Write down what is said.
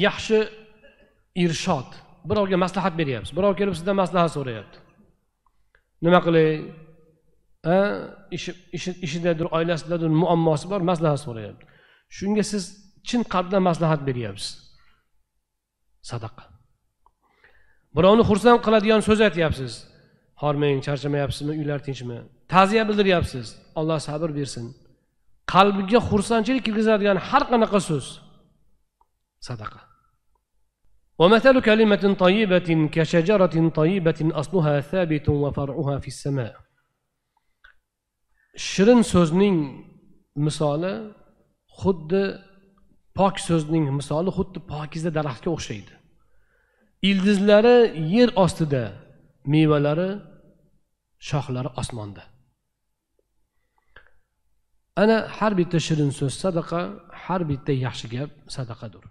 yaxshi irshod birovga maslahat beryapsiz birov kelib sizdan maslahat so'rayapti nima qilay ishidadir oilasidadir muammosi bor maslahat so'rayapti shunga siz chin qalbdan maslahat beryapsiz sadaqa birovni xursand qiladigan so'z aytyapsiz hormang charchamayapsizmi uylar tinchmi ta'ziya bildiryapsiz alloh sabr bersin qalbiga xursandchilik kirgizadigan har qanaqa so'z sadaqa ومثل كلمة طيبة كشجرة طيبة أصلها ثابت وفرعها في السماء shirin so'zning misoli xuddi pok so'zning misoli xuddi pokiza daraxtga o'xshaydi ildizlari yer ostida mevalari shoxlari osmonda ana har bitta shirin so'z sadaqa har bitta yaxshi gap sadaqadir